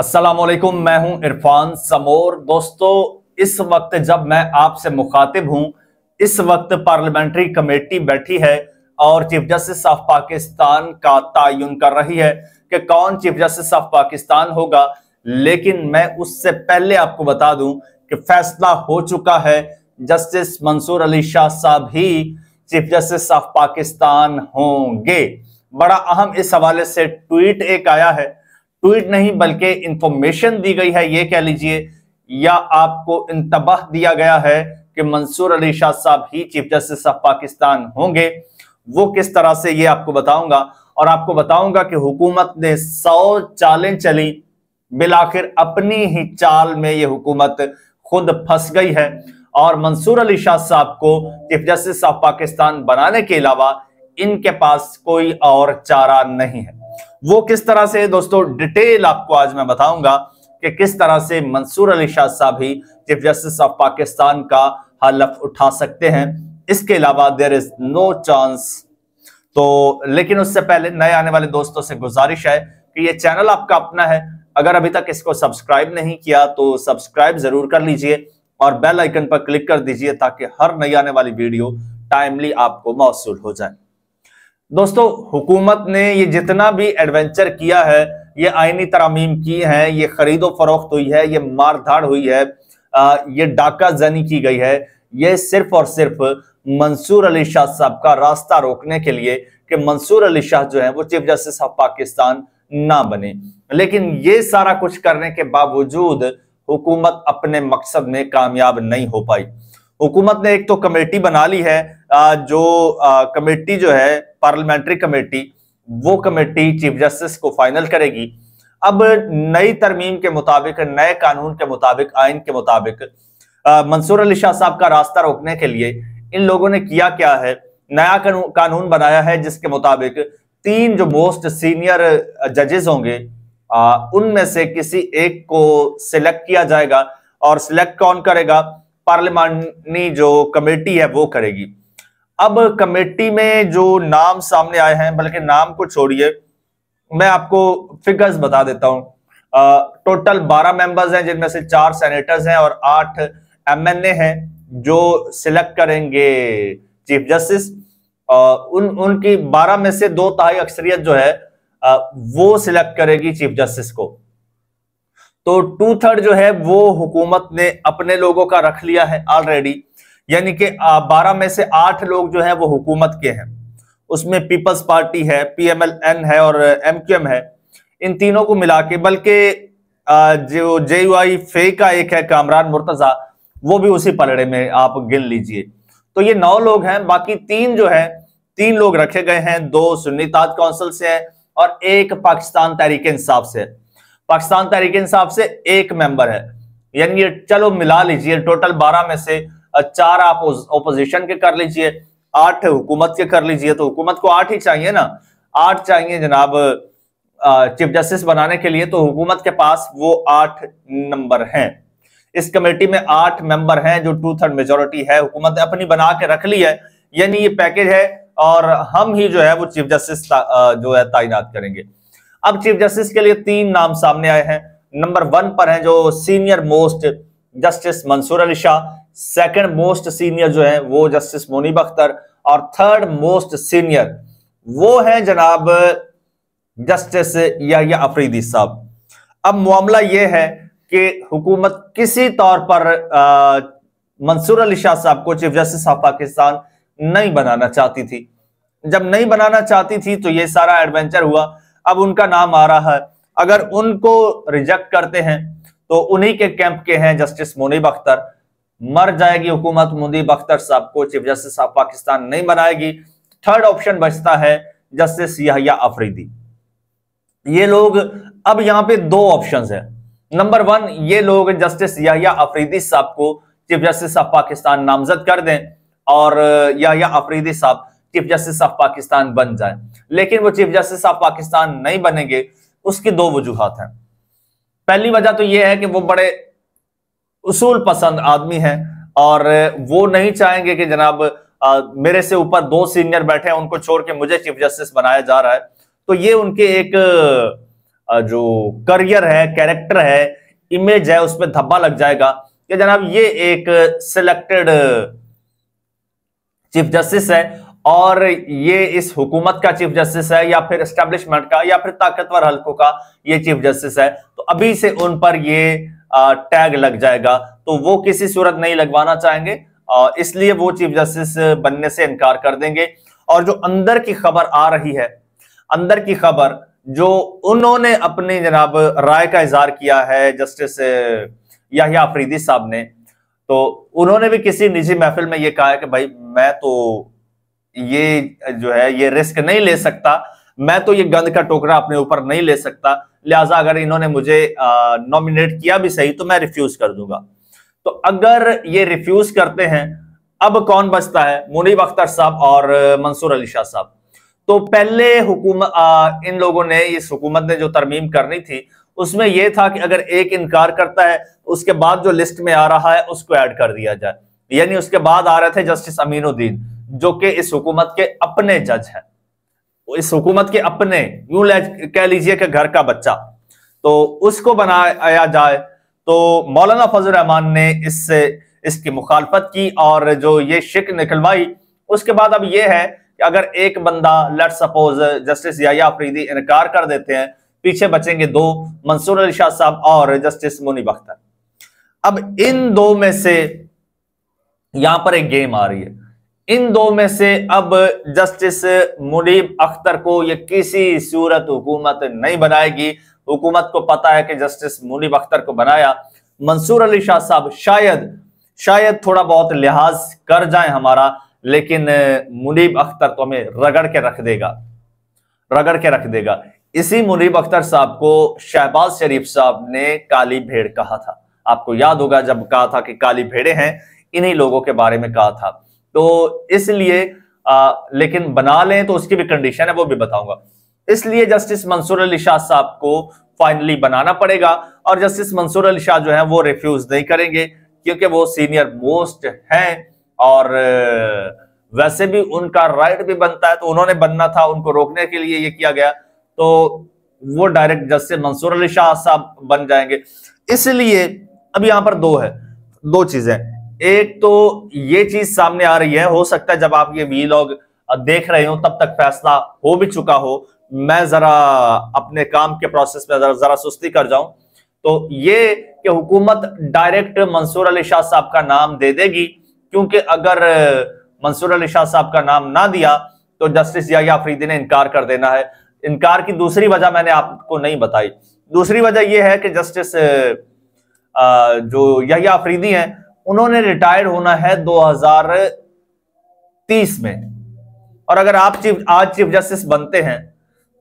असलम मैं हूं इरफान समोर दोस्तों इस वक्त जब मैं आपसे मुखातिब हूं इस वक्त पार्लियामेंट्री कमेटी बैठी है और चीफ जस्टिस ऑफ पाकिस्तान का तयन कर रही है कि कौन चीफ जस्टिस ऑफ पाकिस्तान होगा लेकिन मैं उससे पहले आपको बता दूं कि फैसला हो चुका है जस्टिस मंसूर अली शाह साहब ही चीफ जस्टिस ऑफ पाकिस्तान होंगे बड़ा अहम इस हवाले से ट्वीट एक आया है ट्वीट नहीं बल्कि इंफॉर्मेशन दी गई है ये कह लीजिए या आपको इंतबाह दिया गया है कि मंसूर अली शाह साहब ही चीफ जस्टिस ऑफ पाकिस्तान होंगे वो किस तरह से ये आपको बताऊंगा और आपको बताऊंगा कि हुकूमत ने सौ चालें चली बिलाखिर अपनी ही चाल में ये हुकूमत खुद फंस गई है और मंसूर अली शाह साहब को चीफ जस्टिस ऑफ पाकिस्तान बनाने के अलावा इनके पास कोई और चारा नहीं है वो किस तरह से दोस्तों डिटेल आपको आज मैं बताऊंगा कि किस तरह से मंसूर अली शाह साहब ही चीफ जस्टिस ऑफ पाकिस्तान का हलफ उठा सकते हैं इसके अलावा देर इज नो चांस तो लेकिन उससे पहले नए आने वाले दोस्तों से गुजारिश है कि ये चैनल आपका अपना है अगर अभी तक इसको सब्सक्राइब नहीं किया तो सब्सक्राइब जरूर कर लीजिए और बेल आइकन पर क्लिक कर दीजिए ताकि हर नई आने वाली वीडियो टाइमली आपको मौसू हो जाए दोस्तों हुकूमत ने ये जितना भी एडवेंचर किया है ये आइनी तरामीम की है ये खरीदो फरोख्त हुई है ये मारधाड़ हुई है आ, ये डाका जनी की गई है ये सिर्फ और सिर्फ मंसूर अली शाह साहब का रास्ता रोकने के लिए कि मंसूर अली शाह जो है वो चीफ जस्टिस ऑफ पाकिस्तान ना बने लेकिन ये सारा कुछ करने के बावजूद हुकूमत अपने मकसद में कामयाब नहीं हो पाई हुकूमत ने एक तो कमेटी बना ली है जो कमेटी जो है पार्लियामेंट्री कमेटी वो कमेटी चीफ जस्टिस को फाइनल करेगी अब नई तरमीम के मुताबिक नए कानून के मुताबिक आइन के मुताबिक मंसूर अली शाह साहब का रास्ता रोकने के लिए इन लोगों ने किया क्या है नया कानून बनाया है जिसके मुताबिक तीन जो मोस्ट सीनियर जजेस होंगे उनमें से किसी एक को सिलेक्ट किया जाएगा और सिलेक्ट कौन करेगा पार्लियामानी जो कमेटी है वो करेगी अब कमेटी में जो नाम सामने आए हैं बल्कि नाम को छोड़िए मैं आपको फिगर्स बता देता हूं टोटल बारह मेंबर्स हैं जिनमें से चार सेनेटर्स हैं और आठ एमएनए हैं जो सिलेक्ट करेंगे चीफ जस्टिस उन उनकी बारह में से दो तहाई अक्सरियत जो है आ, वो सिलेक्ट करेगी चीफ जस्टिस को तो टू थर्ड जो है वो हुकूमत ने अपने लोगों का रख लिया है ऑलरेडी यानी कि बारह में से आठ लोग जो है वो हुकूमत के हैं उसमें पीपल्स पार्टी है पीएमएलएन है और एमक्यूएम है इन तीनों को मिला के बल्कि जो जे आई फे का एक है कामरान मुर्तजा वो भी उसी पलड़े में आप गिन लीजिए तो ये नौ लोग हैं बाकी तीन जो है तीन लोग रखे गए हैं दो सुन्नी ताज काउंसिल से है और एक पाकिस्तान तहरीक इंसाफ से पाकिस्तान तहरीक इंसाफ से एक मेंबर है यानी ये चलो मिला लीजिए टोटल बारह में से चार आप ओपोजिशन के कर लीजिए आठ हुकूमत के कर लीजिए तो हुकूमत को आठ ही चाहिए ना आठ चाहिए जनाब चीफ जस्टिस बनाने के लिए तो हुकूमत के पास वो आठ नंबर हैं इस कमेटी में आठ मेंबर हैं जो टू थर्ड मेजोरिटी है हुकूमत ने अपनी बना के रख ली है यानी ये पैकेज है और हम ही जो है वो चीफ जस्टिस जो है तैनात करेंगे अब चीफ जस्टिस के लिए तीन नाम सामने आए हैं नंबर वन पर हैं जो senior most justice Mansoor Ali Shah second most senior जो है वो जस्टिस मोनीब अख्तर और थर्ड मोस्ट सीनियर वो है जनाब जस्टिस या अफरीदी साहब अब मामला यह है कि हुकूमत किसी तौर पर मंसूर अली शाह साहब को चीफ जस्टिस ऑफ पाकिस्तान नहीं बनाना चाहती थी जब नहीं बनाना चाहती थी तो ये सारा एडवेंचर हुआ अब उनका नाम आ रहा है अगर उनको रिजेक्ट करते हैं तो उन्हीं के कैंप के हैं जस्टिस मोनीब अख्तर मर जाएगी हुकूमत मुदीब अख्तर साहब को चीफ जस्टिस ऑफ पाकिस्तान नहीं बनाएगी थर्ड ऑप्शन बचता है जस्टिस यहिया अफरीदी ये लोग अब यहां पे दो ऑप्शंस है नंबर वन ये लोग जस्टिस याहिया अफरीदी साहब को चीफ जस्टिस ऑफ पाकिस्तान नामजद कर दें और याहिया अफरीदी साहब चीफ जस्टिस ऑफ पाकिस्तान बन जाए लेकिन वो चीफ जस्टिस ऑफ पाकिस्तान नहीं बनेंगे उसकी दो वजूहत हैं पहली वजह तो ये है कि वो बड़े उसूल पसंद आदमी है और वो नहीं चाहेंगे कि जनाब आ, मेरे से ऊपर दो सीनियर बैठे हैं उनको छोड़ के मुझे चीफ जस्टिस बनाया जा रहा है तो ये उनके एक जो करियर है कैरेक्टर है इमेज है उस पर धब्बा लग जाएगा कि जनाब ये एक सिलेक्टेड चीफ जस्टिस है और ये इस हुकूमत का चीफ जस्टिस है या फिर एस्टेब्लिशमेंट का या फिर ताकतवर हल्कों का ये चीफ जस्टिस है तो अभी से उन पर ये टैग लग जाएगा तो वो किसी सूरत नहीं लगवाना चाहेंगे इसलिए वो चीफ जस्टिस बनने से इनकार कर देंगे और जो अंदर की खबर आ रही है अंदर की खबर जो उन्होंने अपने जनाब राय का इजहार किया है जस्टिस याहिया अफरीदी साहब ने तो उन्होंने भी किसी निजी महफिल में ये कहा है कि भाई मैं तो ये जो है ये रिस्क नहीं ले सकता मैं तो ये गंद का टोकरा अपने ऊपर नहीं ले सकता लिहाजा अगर इन्होंने मुझे नॉमिनेट किया भी सही तो मैं रिफ्यूज कर दूंगा तो अगर ये रिफ्यूज करते हैं अब कौन बचता है मुनीब अख्तर साहब और मंसूर अली शाह साहब तो पहले हुकूमत इन लोगों ने इस हुकूमत ने जो तरमीम करनी थी उसमें यह था कि अगर एक इनकार करता है उसके बाद जो लिस्ट में आ रहा है उसको ऐड कर दिया जाए यानी उसके बाद आ रहे थे जस्टिस अमीनुद्दीन जो कि इस हुकूमत के अपने जज हैं इस हुकूमत के अपने यूं कह लीजिए कि घर का बच्चा तो उसको बनाया जाए तो मौलाना फजल रहमान ने इससे इसकी मुखालफत की और जो ये शिक निकलवाई उसके बाद अब ये है कि अगर एक बंदा let suppose justice Yahya Afridi इनकार कर देते हैं पीछे बचेंगे दो मंसूर अली शाह साहब और जस्टिस मुनीब अख्तर अब इन दो में से यहां पर एक गेम आ रही है इन दो में से अब जस्टिस मुनीब अख्तर को ये किसी सूरत हुकूमत नहीं बनाएगी हुकूमत को पता है कि जस्टिस मुनीब अख्तर को बनाया मंसूर अली शाह साहब शायद शायद थोड़ा बहुत लिहाज कर जाए हमारा लेकिन मुनीब अख्तर तो हमें रगड़ के रख देगा रगड़ के रख देगा इसी मुनीब अख्तर साहब को शहबाज शरीफ साहब ने काली भेड़ कहा था आपको याद होगा जब कहा था कि काली भेड़े हैं इन्हीं लोगों के बारे में कहा था तो इसलिए लेकिन बना लें तो उसकी भी कंडीशन है वो भी बताऊंगा इसलिए जस्टिस मंसूर अली शाह साहब को फाइनली बनाना पड़ेगा और जस्टिस मंसूर अली शाह जो है वो रिफ्यूज नहीं करेंगे क्योंकि वो सीनियर मोस्ट हैं और वैसे भी उनका राइट भी बनता है तो उन्होंने बनना था उनको रोकने के लिए ये किया गया तो वो डायरेक्ट जस्टिस मंसूर अली शाह साहब बन जाएंगे इसलिए अब यहां पर दो है दो चीजें एक तो ये चीज सामने आ रही है हो सकता है जब आप ये वी लॉग देख रहे हो तब तक फैसला हो भी चुका हो मैं जरा अपने काम के प्रोसेस में जरा जरा सुस्ती कर जाऊं तो ये कि हुकूमत डायरेक्ट मंसूर अली शाह साहब का नाम दे देगी क्योंकि अगर मंसूर अली शाह साहब का नाम ना दिया तो जस्टिस या, फरीदी आफरीदी ने इनकार कर देना है इनकार की दूसरी वजह मैंने आपको नहीं बताई दूसरी वजह यह है कि जस्टिस जो यही आफरीदी हैं उन्होंने रिटायर होना है 2030 में और अगर आप चीफ आज चीफ जस्टिस बनते हैं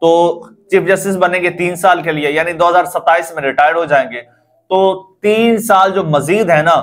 तो चीफ जस्टिस बनेंगे तीन साल के लिए यानी 2027 में रिटायर हो जाएंगे तो तीन साल जो मजीद है ना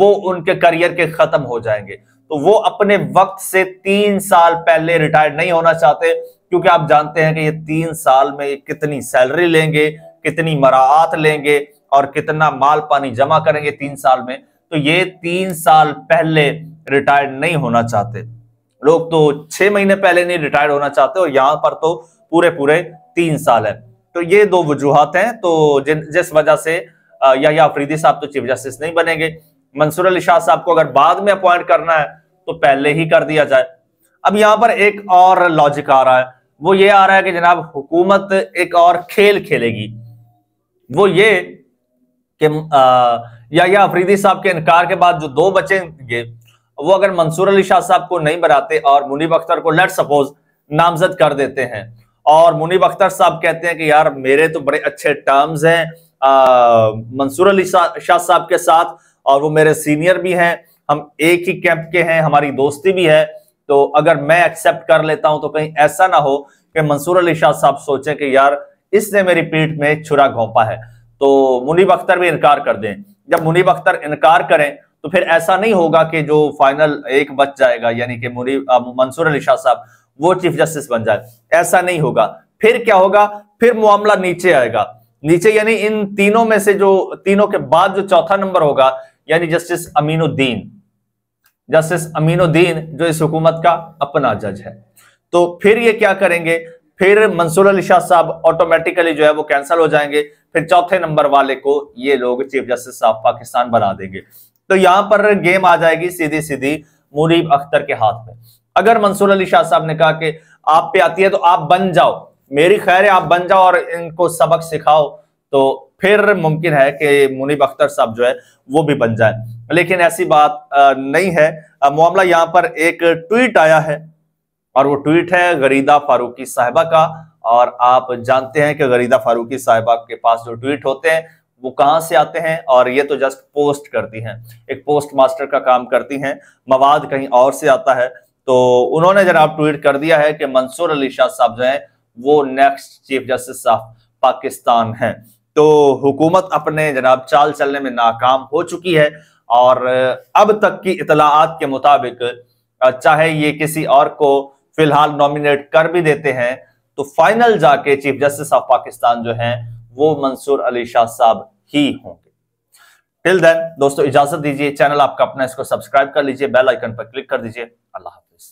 वो उनके करियर के खत्म हो जाएंगे तो वो अपने वक्त से तीन साल पहले रिटायर नहीं होना चाहते क्योंकि आप जानते हैं कि ये तीन साल में कितनी सैलरी लेंगे कितनी मराहत लेंगे और कितना माल पानी जमा करेंगे तीन साल में तो ये तीन साल पहले रिटायर्ड नहीं होना चाहते लोग तो छह महीने पहले नहीं रिटायर्ड होना चाहते और यहां पर तो पूरे पूरे तीन साल है तो ये दो वजूहत हैं तो जिन जिस वजह से या अफरीदी साहब तो चीफ जस्टिस नहीं बनेंगे मंसूर अली शाह साहब को अगर बाद में अपॉइंट करना है तो पहले ही कर दिया जाए अब यहां पर एक और लॉजिक आ रहा है वो ये आ रहा है कि जनाब हुकूमत एक और खेल खेलेगी वो ये कि या या अफरीदी साहब के इनकार के बाद जो दो गए वो अगर मंसूर अली शाह साहब को नहीं बनाते और मुनीब अख्तर को लेट सपोज नामजद कर देते हैं और मुनीब अख्तर साहब कहते हैं कि यार मेरे तो बड़े अच्छे टर्म्स हैं मंसूर अली शाह साहब के साथ और वो मेरे सीनियर भी हैं हम एक ही कैंप के हैं हमारी दोस्ती भी है तो अगर मैं एक्सेप्ट कर लेता हूं तो कहीं ऐसा ना हो कि मंसूर अली शाह साहब सोचें कि यार इसने मेरी पीठ में छुरा घोंपा है तो मुनीब अख्तर भी इनकार कर दें जब मुनीब अख्तर इनकार करें तो फिर ऐसा नहीं होगा कि जो फाइनल एक बच जाएगा यानी कि मुनीब मंसूर अली शाह साहब वो चीफ जस्टिस बन जाए ऐसा नहीं होगा फिर क्या होगा फिर मामला नीचे आएगा नीचे यानी इन तीनों में से जो तीनों के बाद जो चौथा नंबर होगा यानी जस्टिस अमीनुद्दीन जस्टिस अमीनुद्दीन जो इस हुकूमत का अपना जज है तो फिर ये क्या करेंगे फिर मंसूर अली शाह साहब ऑटोमेटिकली जो है वो कैंसिल हो जाएंगे फिर चौथे नंबर वाले को ये लोग चीफ जस्टिस ऑफ पाकिस्तान बना देंगे तो यहां पर गेम आ जाएगी सीधी सीधी मुनीब अख्तर के हाथ में अगर मंसूर अली शाह साहब ने कहा कि आप पे आती है तो आप बन जाओ मेरी खैर है आप बन जाओ और इनको सबक सिखाओ तो फिर मुमकिन है कि मुनीब अख्तर साहब जो है वो भी बन जाए लेकिन ऐसी बात नहीं है मामला यहाँ पर एक ट्वीट आया है और वो ट्वीट है गरीदा फारूकी साहिबा का और आप जानते हैं कि गरीदा फारूकी साहिबा के पास जो ट्वीट होते हैं वो कहाँ से आते हैं और ये तो जस्ट पोस्ट करती हैं एक पोस्ट मास्टर का काम करती हैं मवाद कहीं और से आता है तो उन्होंने जनाब ट्वीट कर दिया है कि मंसूर अली शाह साहब जो है वो next chief justice of Pakistan है तो हुकूमत अपने जनाब चाल चलने में नाकाम हो चुकी है और अब तक की इतलाआत के मुताबिक चाहे ये किसी और को फिलहाल नॉमिनेट कर भी देते हैं तो फाइनल जाके चीफ जस्टिस ऑफ पाकिस्तान जो हैं वो मंसूर अली शाह साहब ही होंगे टिल देन दोस्तों इजाजत दीजिए चैनल आपका अपना इसको सब्सक्राइब कर लीजिए बेल आइकन पर क्लिक कर दीजिए अल्लाह हाफिज